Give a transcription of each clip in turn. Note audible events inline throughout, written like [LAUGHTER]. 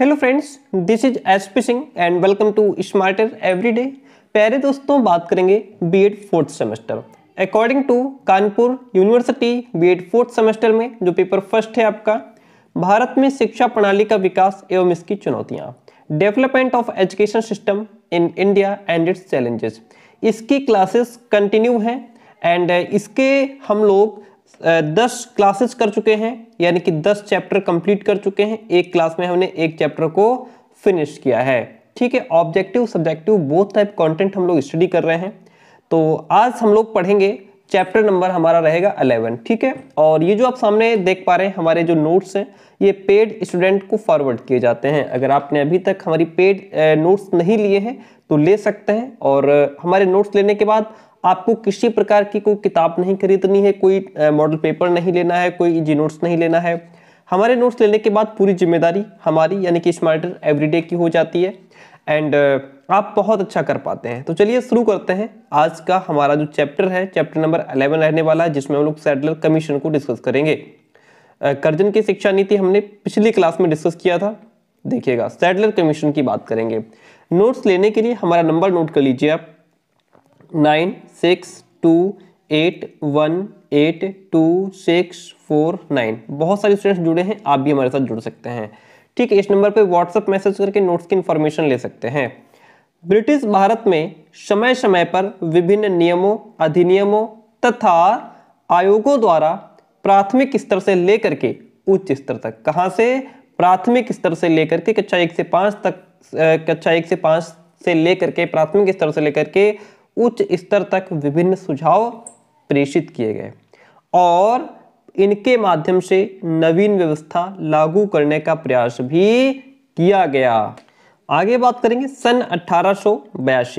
hello friends this is S P Singh and welcome to smarter everyday प्यारे दोस्तों बात करेंगे BEd fourth semester according to Kanpur university BEd fourth semester में जो paper first है आपका भारत में शिक्षा प्रणाली का विकास एवं इसकी चुनौतियाँ development of education system in India and its challenges इसकी क्लासेस कंटिन्यू हैं एंड इसके हम लोग दस क्लासेस कर चुके हैं यानी कि दस चैप्टर कंप्लीट कर चुके हैं एक क्लास में हमने एक चैप्टर को फिनिश किया है ठीक है objective subjective both type content हम लोग स्टडी कर रहे हैं तो आज हम लोग पढ़ेंगे चैप्टर नंबर हमारा रहेगा अलेवन ठीक है और ये जो आप सामने देख पा रहे हैं हमारे जो नोट्स हैं ये पेड स्टूडेंट को फॉरवर्ड किए जाते हैं अगर आपने अभी तक हमारी पेड नोट्स नहीं लिए हैं तो ले सकते हैं और हमारे नोट्स लेने के बाद आपको किसी प्रकार की कोई किताब नहीं खरीदनी है कोई मॉडल पेपर नहीं लेना है कोई जी नोट्स नहीं लेना है हमारे नोट्स लेने के बाद पूरी जिम्मेदारी हमारी यानी कि स्मार्टर एवरीडे की हो जाती है एंड आप बहुत अच्छा कर पाते हैं तो चलिए शुरू करते हैं आज का हमारा जो चैप्टर है चैप्टर नंबर अलेवन रहने वाला है जिसमें हम लोग सेटलर कमीशन को डिस्कस करेंगे कर्जन की शिक्षा नीति हमने पिछली क्लास में डिस्कस किया था देखिएगा सेटलर कमीशन की बात करेंगे नोट्स लेने के लिए हमारा नंबर नोट कर लीजिए आप nine six two eight one eight two six four nine बहुत सारे स्टूडेंट्स जुड़े हैं आप भी हमारे साथ जुड़ सकते हैं ठीक है इस नंबर पे व्हाट्सएप मैसेज करके नोट्स की इन्फॉर्मेशन ले सकते हैं ब्रिटिश भारत में समय समय पर विभिन्न नियमों अधिनियमों तथा आयोगों द्वारा प्राथमिक स्तर से लेकर के उच्च स्तर तक कहाँ से प्राथमिक स्तर से लेकर के कक्षा एक से पाँच तक कक्षा एक से पाँच से लेकर के प्राथमिक स्तर से लेकर के उच्च स्तर तक विभिन्न सुझाव प्रेषित किए गए और इनके माध्यम से नवीन व्यवस्था लागू करने का प्रयास भी किया गया आगे बात करेंगे सन अठारह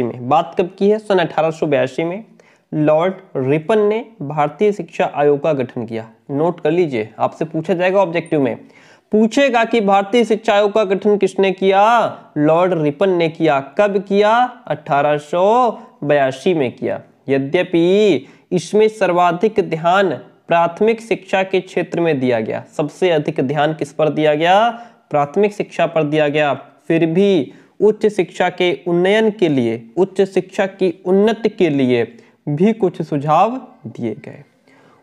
में बात कब की है सन अठारह में लॉर्ड रिपन ने भारतीय शिक्षा आयोग का गठन किया नोट कर लीजिए आपसे पूछा जाएगा ऑब्जेक्टिव में पूछेगा कि भारतीय शिक्षा आयोग का गठन किसने किया लॉर्ड रिपन ने किया कब किया अठारह में किया यद्यपि इसमें सर्वाधिक ध्यान प्राथमिक शिक्षा के क्षेत्र में दिया गया सबसे अधिक ध्यान किस पर दिया गया प्राथमिक शिक्षा पर दिया गया फिर भी उच्च शिक्षा के उन्नयन के लिए उच्च शिक्षा की उन्नति के लिए भी कुछ सुझाव दिए गए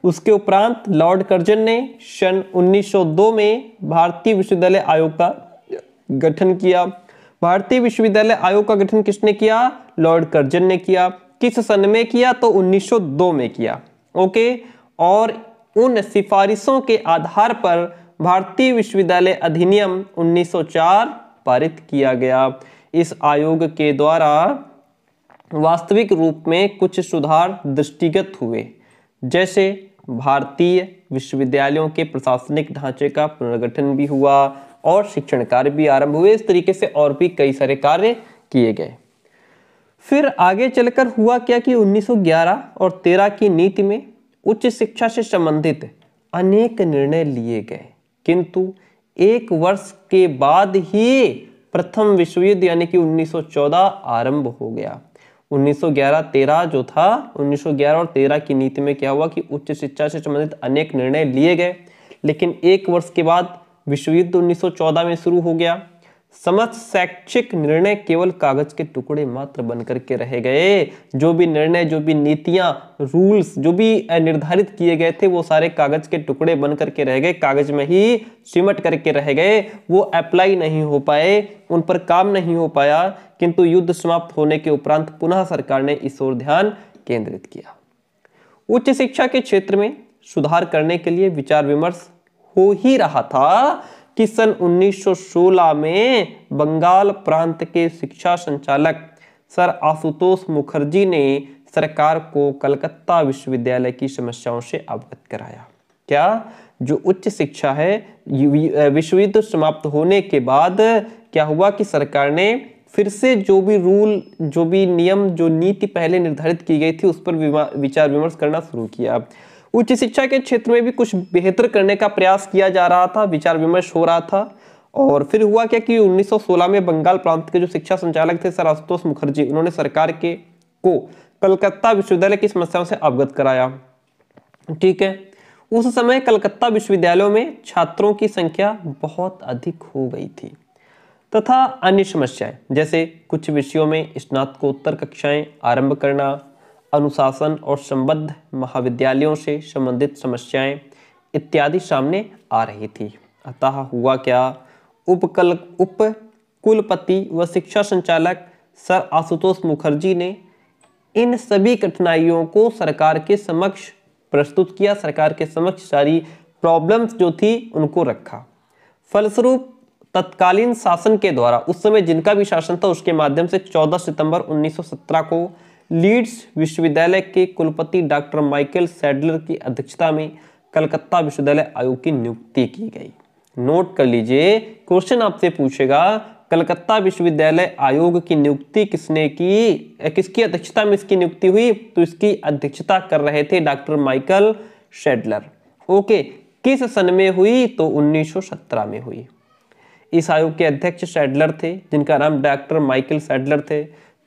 उसके उपरांत लॉर्ड कर्जन ने सन 1902 में भारतीय विश्वविद्यालय आयोग का गठन किया भारतीय विश्वविद्यालय आयोग का गठन किसने किया लॉर्ड कर्जन ने किया किस सन में किया तो 1902 में किया ओके और उन सिफारिशों के आधार पर भारतीय विश्वविद्यालय अधिनियम 1904 पारित किया गया इस आयोग के द्वारा वास्तविक रूप में कुछ सुधार दृष्टिगत हुए जैसे भारतीय विश्वविद्यालयों के प्रशासनिक ढांचे का पुनर्गठन भी हुआ और शिक्षण कार्य भी आरंभ हुए इस तरीके से और भी कई सारे कार्य किए गए फिर आगे चलकर हुआ क्या कि 1911 और 13 की नीति में उच्च शिक्षा से संबंधित अनेक निर्णय लिए गए किंतु एक वर्ष के बाद ही प्रथम विश्व युद्ध यानी कि 1914 आरंभ हो गया 1911-13 जो था 1911 और 13 की नीति में क्या हुआ कि उच्च शिक्षा से संबंधित अनेक निर्णय लिए गए लेकिन एक वर्ष के बाद विश्व युद्ध 1914 में शुरू हो गया समस्त शैक्षिक निर्णय केवल कागज के टुकड़े मात्र बनकर के रह गए जो भी निर्णय जो भी नीतियां रूल्स जो भी निर्धारित किए गए थे वो सारे कागज के टुकड़े बन करके रह गए कागज में ही सिमट करके रह गए वो अप्लाई नहीं हो पाए उन पर काम नहीं हो पाया किंतु युद्ध समाप्त होने के उपरांत पुनः सरकार ने इस ओर ध्यान केंद्रित किया उच्च शिक्षा के क्षेत्र में सुधार करने के लिए विचार विमर्श हो ही रहा था कि सन 1916 में बंगाल प्रांत के शिक्षा संचालक सर आशुतोष मुखर्जी ने सरकार को कलकत्ता विश्वविद्यालय की समस्याओं से अवगत कराया क्या जो उच्च शिक्षा है विश्व युद्ध तो समाप्त होने के बाद क्या हुआ कि सरकार ने फिर से जो भी रूल जो भी नियम जो नीति पहले निर्धारित की गई थी उस पर विचार विमर्श करना शुरू किया उच्च शिक्षा के क्षेत्र में भी कुछ बेहतर करने का प्रयास किया जा रहा था विचार विमर्श हो रहा था और फिर हुआ क्या कि 1916 में बंगाल प्रांत के जो शिक्षा संचालक थे सर आशुतोष मुखर्जी उन्होंने सरकार के को कलकत्ता विश्वविद्यालय की समस्याओं से अवगत कराया ठीक है उस समय कलकत्ता विश्वविद्यालयों में छात्रों की संख्या बहुत अधिक हो गई थी तथा अन्य समस्याएं जैसे कुछ विषयों में स्नातकोत्तर कक्षाएं आरंभ करना अनुशासन और संबद्ध महाविद्यालयों से संबंधित समस्याएं इत्यादि सामने आ रही थी अतः हुआ क्या उपकल उप कुलपति व शिक्षा संचालक सर आशुतोष मुखर्जी ने इन सभी कठिनाइयों को सरकार के समक्ष प्रस्तुत किया सरकार के समक्ष सारी प्रॉब्लम्स जो थी उनको रखा फलस्वरूप तत्कालीन शासन के द्वारा उस समय जिनका भी शासन था उसके माध्यम से 14 सितंबर 1917 को लीड्स विश्वविद्यालय के कुलपति डॉक्टर माइकल सैडलर की अध्यक्षता में कलकत्ता विश्वविद्यालय आयोग की नियुक्ति की गई नोट कर लीजिए क्वेश्चन आपसे पूछेगा कलकत्ता विश्वविद्यालय आयोग की नियुक्ति किसने की किसकी अध्यक्षता में इसकी नियुक्ति हुई तो इसकी अध्यक्षता कर रहे थे डॉक्टर माइकल शेडलर ओके किस सन में हुई तो 1917 में हुई इस आयोग के अध्यक्ष शेडलर थे जिनका नाम डॉक्टर माइकल शेडलर थे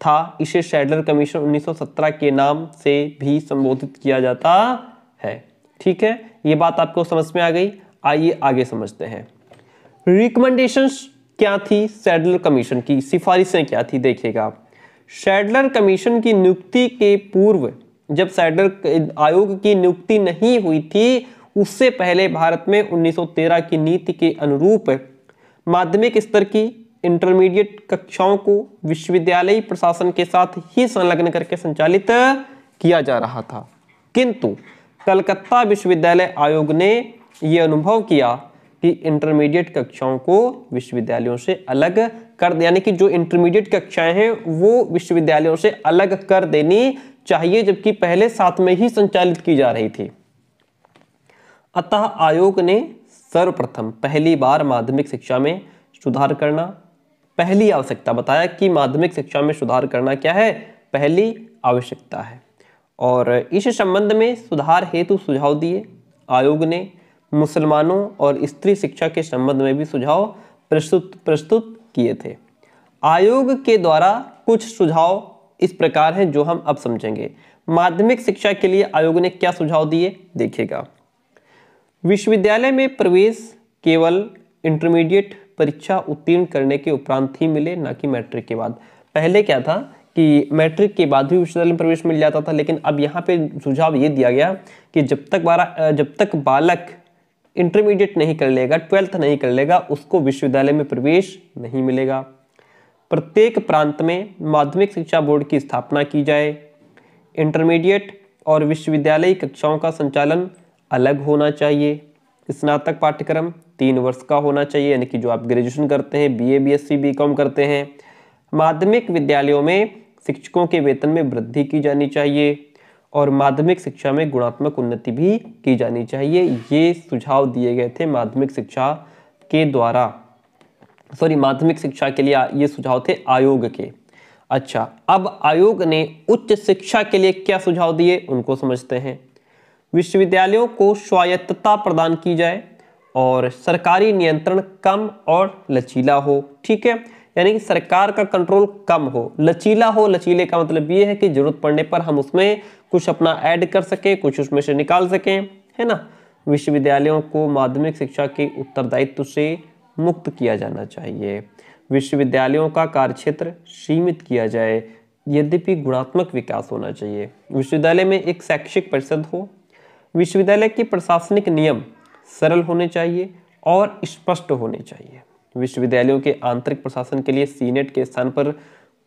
था इसे शेडलर कमीशन 1917 के नाम से भी संबोधित किया जाता है ठीक है ये बात आपको समझ में आ गई आइए आगे समझते हैं रिकमेंडेशन क्या थी शेडलर कमीशन की सिफारिशें क्या थी देखिएगा आप कमीशन की नियुक्ति के पूर्व जब सैडलर आयोग की नियुक्ति नहीं हुई थी उससे पहले भारत में 1913 की नीति के अनुरूप माध्यमिक स्तर की इंटरमीडिएट कक्षाओं को विश्वविद्यालय प्रशासन के साथ ही संलग्न करके संचालित किया जा रहा था किंतु कलकत्ता विश्वविद्यालय आयोग ने यह अनुभव किया कि इंटरमीडिएट कक्षाओं को विश्वविद्यालयों से अलग कर यानी कि जो इंटरमीडिएट कक्षाएं हैं वो विश्वविद्यालयों से अलग कर देनी चाहिए जबकि पहले साथ में ही संचालित की जा रही थी अतः आयोग ने सर्वप्रथम पहली बार माध्यमिक शिक्षा में सुधार करना पहली आवश्यकता बताया कि माध्यमिक शिक्षा में सुधार करना क्या है पहली आवश्यकता है और इस संबंध में सुधार हेतु सुझाव दिए आयोग ने मुसलमानों और स्त्री शिक्षा के संबंध में भी सुझाव प्रस्तुत प्रस्तुत किए थे आयोग के द्वारा कुछ सुझाव इस प्रकार हैं जो हम अब समझेंगे माध्यमिक शिक्षा के लिए आयोग ने क्या सुझाव दिए देखिएगा विश्वविद्यालय में प्रवेश केवल इंटरमीडिएट परीक्षा उत्तीर्ण करने के उपरांत ही मिले ना कि मैट्रिक के बाद पहले क्या था कि मैट्रिक के बाद भी विश्वविद्यालय में प्रवेश मिल जाता था लेकिन अब यहाँ पे सुझाव ये दिया गया कि जब तक बारह जब तक बालक इंटरमीडिएट नहीं कर लेगा ट्वेल्थ नहीं कर लेगा उसको विश्वविद्यालय में प्रवेश नहीं मिलेगा प्रत्येक प्रांत में माध्यमिक शिक्षा बोर्ड की स्थापना की जाए इंटरमीडिएट और विश्वविद्यालयी कक्षाओं का संचालन अलग होना चाहिए स्नातक पाठ्यक्रम तीन वर्ष का होना चाहिए यानी कि जो आप ग्रेजुएशन करते हैं बीए बीएससी बीकॉम करते हैं माध्यमिक विद्यालयों में शिक्षकों के वेतन में वृद्धि की जानी चाहिए और माध्यमिक शिक्षा में गुणात्मक उन्नति भी की जानी चाहिए ये सुझाव दिए गए थे माध्यमिक शिक्षा के द्वारा सॉरी माध्यमिक शिक्षा के लिए ये सुझाव थे आयोग के अच्छा अब आयोग ने उच्च शिक्षा के लिए क्या सुझाव दिए उनको समझते हैं विश्वविद्यालयों को स्वायत्तता प्रदान की जाए और सरकारी नियंत्रण कम और लचीला हो ठीक है यानी कि सरकार का कंट्रोल कम हो लचीला हो लचीले का मतलब ये है कि जरूरत पड़ने पर हम उसमें कुछ अपना ऐड कर सकें कुछ उसमें से निकाल सकें है ना विश्वविद्यालयों को माध्यमिक शिक्षा के उत्तरदायित्व से मुक्त किया जाना चाहिए विश्वविद्यालयों का कार्यक्षेत्र सीमित किया जाए यद्यपि गुणात्मक विकास होना चाहिए विश्वविद्यालय में एक शैक्षिक परिषद हो विश्वविद्यालय के प्रशासनिक नियम सरल होने चाहिए और स्पष्ट होने चाहिए विश्वविद्यालयों के आंतरिक प्रशासन के लिए सीनेट के स्थान पर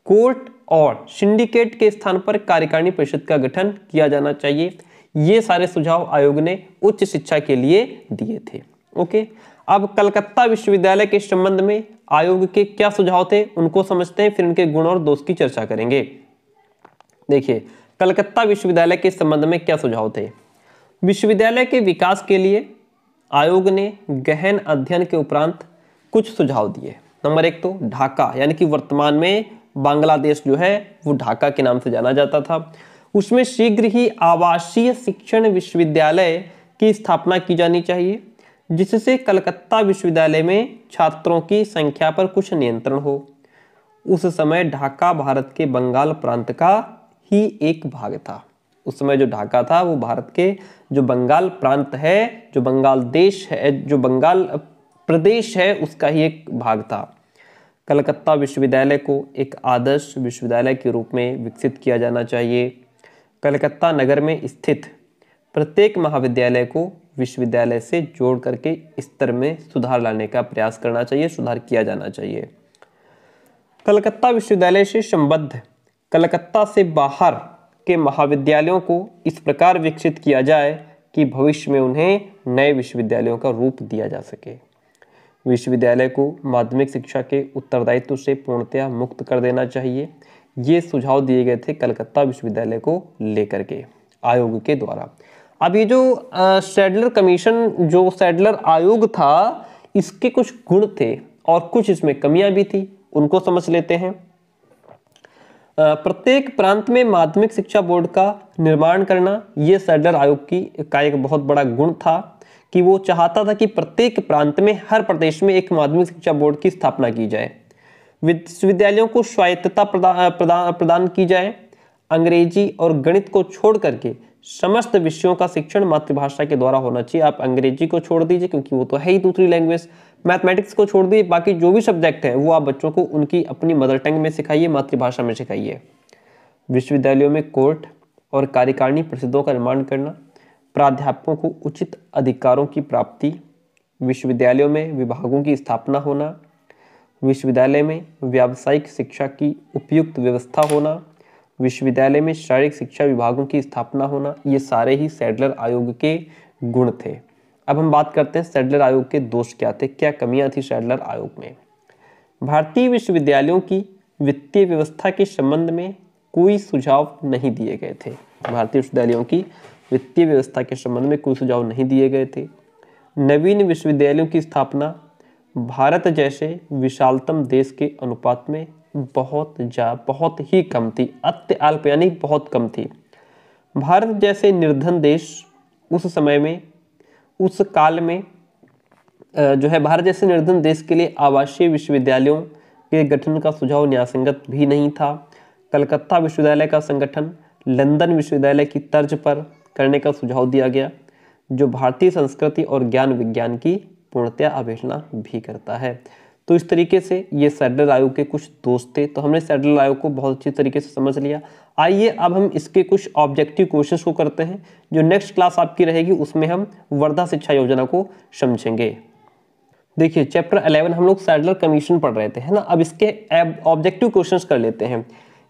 कोर्ट और सिंडिकेट के स्थान पर कार्यकारिणी परिषद का गठन किया जाना चाहिए ये सारे सुझाव आयोग ने उच्च शिक्षा के लिए दिए थे ओके अब कलकत्ता विश्वविद्यालय के संबंध में आयोग के क्या सुझाव थे उनको समझते हैं फिर उनके गुण और दोष की चर्चा करेंगे देखिए कलकत्ता विश्वविद्यालय के संबंध में क्या सुझाव थे विश्वविद्यालय के विकास के लिए आयोग ने गहन अध्ययन के उपरांत कुछ सुझाव दिए नंबर एक तो ढाका यानी कि वर्तमान में बांग्लादेश जो है वो ढाका के नाम से जाना जाता था उसमें शीघ्र ही आवासीय शिक्षण विश्वविद्यालय की स्थापना की जानी चाहिए जिससे कलकत्ता विश्वविद्यालय में छात्रों की संख्या पर कुछ नियंत्रण हो उस समय ढाका भारत के बंगाल प्रांत का ही एक भाग था उस समय जो ढाका था वो भारत के जो बंगाल प्रांत है जो बंगाल देश है जो बंगाल प्रदेश है उसका ही एक भाग था कलकत्ता विश्वविद्यालय को एक आदर्श विश्वविद्यालय के रूप में विकसित किया जाना चाहिए कलकत्ता नगर में स्थित प्रत्येक महाविद्यालय को विश्वविद्यालय से जोड़ करके स्तर में सुधार लाने का प्रयास करना चाहिए सुधार किया जाना चाहिए कलकत्ता विश्वविद्यालय से संबद्ध कलकत्ता से बाहर के महाविद्यालयों को इस प्रकार विकसित किया जाए कि भविष्य में उन्हें नए विश्वविद्यालयों का रूप दिया जा सके विश्वविद्यालय को माध्यमिक शिक्षा के उत्तरदायित्व से पूर्णतया मुक्त कर देना चाहिए ये सुझाव दिए गए थे कलकत्ता विश्वविद्यालय को लेकर के आयोग के द्वारा अब ये जो सेडलर कमीशन जो सेडलर आयोग था इसके कुछ गुण थे और कुछ इसमें कमियां भी थी उनको समझ लेते हैं प्रत्येक प्रांत में माध्यमिक शिक्षा बोर्ड का निर्माण करना ये सर्डर आयोग की का एक बहुत बड़ा गुण था कि वो चाहता था कि प्रत्येक प्रांत में हर प्रदेश में एक माध्यमिक शिक्षा बोर्ड की स्थापना की जाए विश्वविद्यालयों को स्वायत्तता प्रदान प्रदान प्रदान की जाए अंग्रेजी और गणित को छोड़ करके समस्त विषयों का शिक्षण मातृभाषा के द्वारा होना चाहिए आप अंग्रेजी को छोड़ दीजिए क्योंकि वो तो है ही दूसरी लैंग्वेज मैथमेटिक्स को छोड़ दिए बाकी जो भी सब्जेक्ट हैं वो आप बच्चों को उनकी अपनी मदर टंग में सिखाइए मातृभाषा में सिखाइए विश्वविद्यालयों में कोर्ट और कार्यकारिणी परिषदों का निर्माण करना प्राध्यापकों को उचित अधिकारों की प्राप्ति विश्वविद्यालयों में विभागों की स्थापना होना विश्वविद्यालय में व्यावसायिक शिक्षा की उपयुक्त व्यवस्था होना विश्वविद्यालय में शारीरिक शिक्षा विभागों की स्थापना होना ये सारे ही सैडलर आयोग के गुण थे अब हम बात करते हैं सेडलर आयोग के दोष क्या थे क्या कमियां थी सेडलर आयोग में भारतीय विश्वविद्यालयों की वित्तीय व्यवस्था के संबंध में कोई सुझाव नहीं दिए गए थे भारतीय विश्वविद्यालयों की वित्तीय व्यवस्था के संबंध में कोई सुझाव नहीं दिए गए थे नवीन विश्वविद्यालयों की स्थापना भारत जैसे विशालतम देश के अनुपात में बहुत जा बहुत ही कम थी अत्यल्प यानी बहुत कम थी भारत जैसे निर्धन देश उस समय में उस काल में जो है भारत जैसे निर्धन देश के लिए आवासीय विश्वविद्यालयों के गठन का सुझाव न्यायसंगत भी नहीं था कलकत्ता विश्वविद्यालय का संगठन लंदन विश्वविद्यालय की तर्ज पर करने का सुझाव दिया गया जो भारतीय संस्कृति और ज्ञान विज्ञान की पूर्णतया अवहेलना भी करता है तो इस तरीके से ये सेडल आयोग के कुछ दोस्त थे तो हमने सेडल आयोग को बहुत अच्छी तरीके से समझ लिया आइए अब हम इसके कुछ ऑब्जेक्टिव क्वेश्चन को करते हैं जो नेक्स्ट क्लास आपकी रहेगी उसमें हम वर्धा शिक्षा योजना को समझेंगे देखिए चैप्टर 11 हम लोग सैडलर कमीशन पढ़ रहे थे है ना अब इसके ऑब्जेक्टिव क्वेश्चंस कर लेते हैं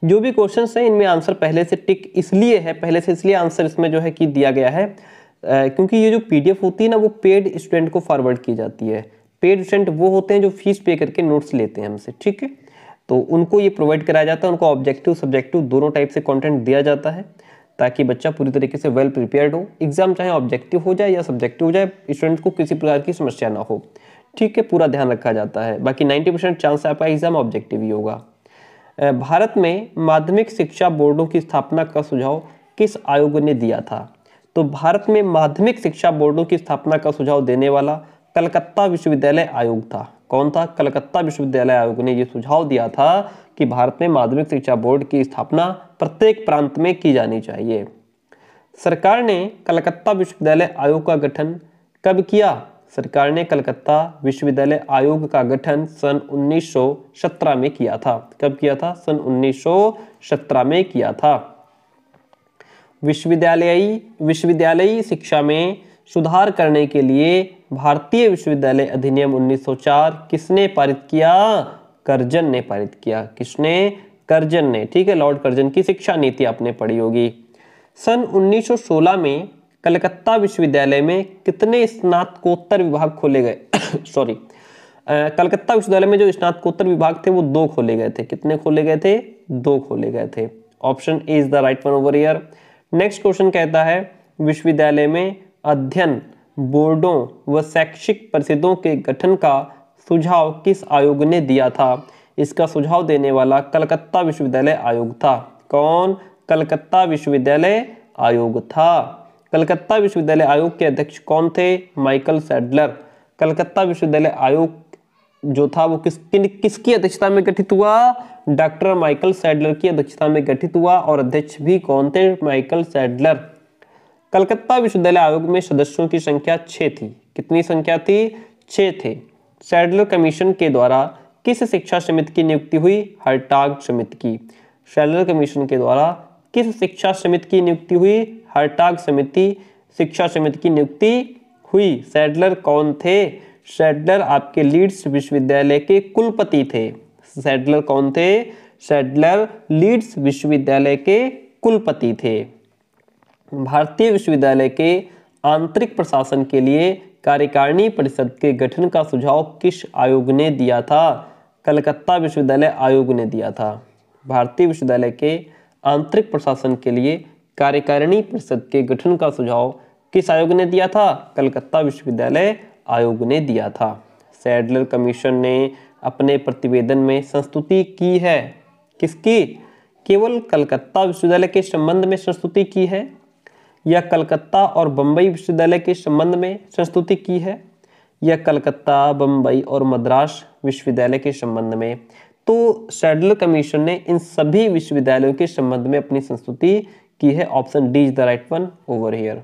जो भी क्वेश्चंस हैं इनमें आंसर पहले से टिक इसलिए है पहले से इसलिए आंसर इसमें जो है कि दिया गया है आ, क्योंकि ये जो पीडीएफ होती है ना वो पेड स्टूडेंट को फॉरवर्ड की जाती है पेड स्टूडेंट वो होते हैं जो फीस पे करके नोट्स लेते हैं हमसे ठीक है तो उनको ये प्रोवाइड कराया जाता है उनको ऑब्जेक्टिव सब्जेक्टिव दोनों टाइप से कंटेंट दिया जाता है ताकि बच्चा पूरी तरीके से वेल प्रिपेयर्ड हो एग्जाम चाहे ऑब्जेक्टिव हो जाए या सब्जेक्टिव हो जाए स्टूडेंट को किसी प्रकार की समस्या ना हो ठीक है पूरा ध्यान रखा जाता है बाकी नाइन्टी परसेंट चांस आपका एग्जाम ऑब्जेक्टिव ही होगा भारत में माध्यमिक शिक्षा बोर्डों की स्थापना का सुझाव किस आयोग ने दिया था तो भारत में माध्यमिक शिक्षा बोर्डों की स्थापना का सुझाव देने वाला कलकत्ता विश्वविद्यालय आयोग था कौन था कलकत्ता विश्वविद्यालय आयोग ने यह सुझाव दिया था कि भारत में माध्यमिक शिक्षा बोर्ड की स्थापना प्रत्येक प्रांत में की जानी चाहिए सरकार ने कलकत्ता विश्वविद्यालय आयोग का गठन कब किया सरकार ने कलकत्ता विश्वविद्यालय आयोग का गठन सन 1917 में किया था कब किया था सन 1917 में किया था विश्वविद्यालयी विश्वविद्यालयी शिक्षा में सुधार करने के लिए भारतीय विश्वविद्यालय अधिनियम 1904 किसने पारित किया करजन ने पारित किया किसने करजन ने ठीक है लॉर्ड करजन की शिक्षा नीति आपने पढ़ी होगी सन 1916 में कलकत्ता विश्वविद्यालय में कितने स्नातकोत्तर विभाग खोले गए सॉरी [COUGHS] कलकत्ता विश्वविद्यालय में जो स्नातकोत्तर विभाग थे वो दो खोले गए थे कितने खोले गए थे दो खोले गए थे option A is the right one over here next question कहता है विश्वविद्यालय में अध्ययन बोर्डों व शैक्षिक परिषदों के गठन का सुझाव किस आयोग ने दिया था इसका सुझाव देने वाला कलकत्ता विश्वविद्यालय आयोग था कौन कलकत्ता विश्वविद्यालय आयोग था कलकत्ता विश्वविद्यालय आयोग के अध्यक्ष कौन थे माइकल सैडलर कलकत्ता विश्वविद्यालय आयोग जो था वो किस किन किसकी अध्यक्षता में गठित हुआ डॉक्टर माइकल सैडलर की अध्यक्षता में गठित हुआ और अध्यक्ष भी कौन थे माइकल सैडलर कलकत्ता विश्वविद्यालय आयोग में सदस्यों की संख्या छः थी कितनी संख्या थी छः थे सैडलर कमीशन के द्वारा किस शिक्षा समिति की नियुक्ति हुई हरटाग समिति की सैडलर कमीशन के द्वारा किस शिक्षा समिति की नियुक्ति हुई हरटाग समिति शिक्षा समिति की नियुक्ति हुई सैडलर कौन थे सैडलर आपके लीड्स विश्वविद्यालय के कुलपति थे सैडलर कौन थे सैडलर लीड्स विश्वविद्यालय के कुलपति थे भारतीय विश्वविद्यालय के आंतरिक प्रशासन के लिए कार्यकारिणी परिषद के गठन का सुझाव किस आयोग ने दिया था कलकत्ता विश्वविद्यालय आयोग ने दिया था भारतीय विश्वविद्यालय के आंतरिक प्रशासन के लिए कार्यकारिणी परिषद के गठन का सुझाव किस आयोग ने दिया था कलकत्ता विश्वविद्यालय आयोग ने दिया था सैडलर कमीशन ने अपने प्रतिवेदन में संस्तुति की है किसकी केवल कलकत्ता विश्वविद्यालय के संबंध में संस्तुति की है या कलकत्ता और बम्बई विश्वविद्यालय के संबंध में संस्तुति की है या कलकत्ता बम्बई और मद्रास विश्वविद्यालय के संबंध में तो सेडल कमीशन ने इन सभी विश्वविद्यालयों के संबंध में अपनी संस्तुति की है option D is the right one over here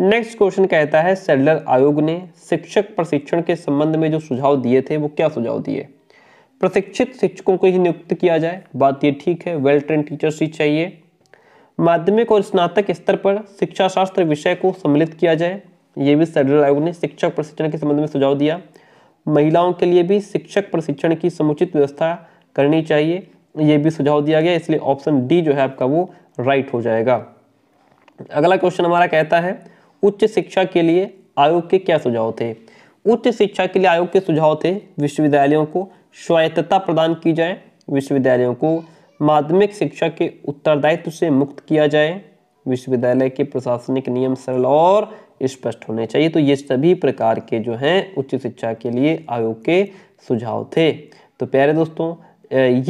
next question कहता है सेडलर आयोग ने शिक्षक प्रशिक्षण के संबंध में जो सुझाव दिए थे वो क्या सुझाव दिए प्रशिक्षित शिक्षकों को ही नियुक्त किया जाए बात ये ठीक है वेल ट्रेन टीचर्स ही चाहिए माध्यमिक और स्नातक स्तर पर शिक्षा शास्त्र विषय को सम्मिलित किया जाए ये भी सेंट्रल आयोग ने शिक्षक प्रशिक्षण के संबंध में सुझाव दिया महिलाओं के लिए भी शिक्षक प्रशिक्षण की समुचित व्यवस्था करनी चाहिए ये भी सुझाव दिया गया इसलिए ऑप्शन डी जो है आपका वो राइट हो जाएगा अगला क्वेश्चन हमारा कहता है उच्च शिक्षा के लिए आयोग के क्या सुझाव थे उच्च शिक्षा के लिए आयोग के सुझाव थे विश्वविद्यालयों को स्वायत्तता प्रदान की जाए विश्वविद्यालयों को माध्यमिक शिक्षा के उत्तरदायित्व से मुक्त किया जाए विश्वविद्यालय के प्रशासनिक नियम सरल और स्पष्ट होने चाहिए तो ये सभी प्रकार के जो हैं उच्च शिक्षा के लिए आयोग के सुझाव थे तो प्यारे दोस्तों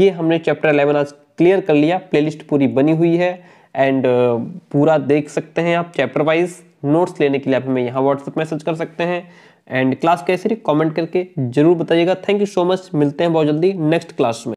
ये हमने चैप्टर अलेवन आज क्लियर कर लिया प्लेलिस्ट पूरी बनी हुई है एंड पूरा देख सकते हैं आप चैप्टर वाइज नोट्स लेने के लिए आप हमें यहाँ व्हाट्सएप मैसेज कर सकते हैं एंड क्लास कैसे रही कमेंट करके जरूर बताइएगा थैंक यू सो मच मिलते हैं बहुत जल्दी नेक्स्ट क्लास में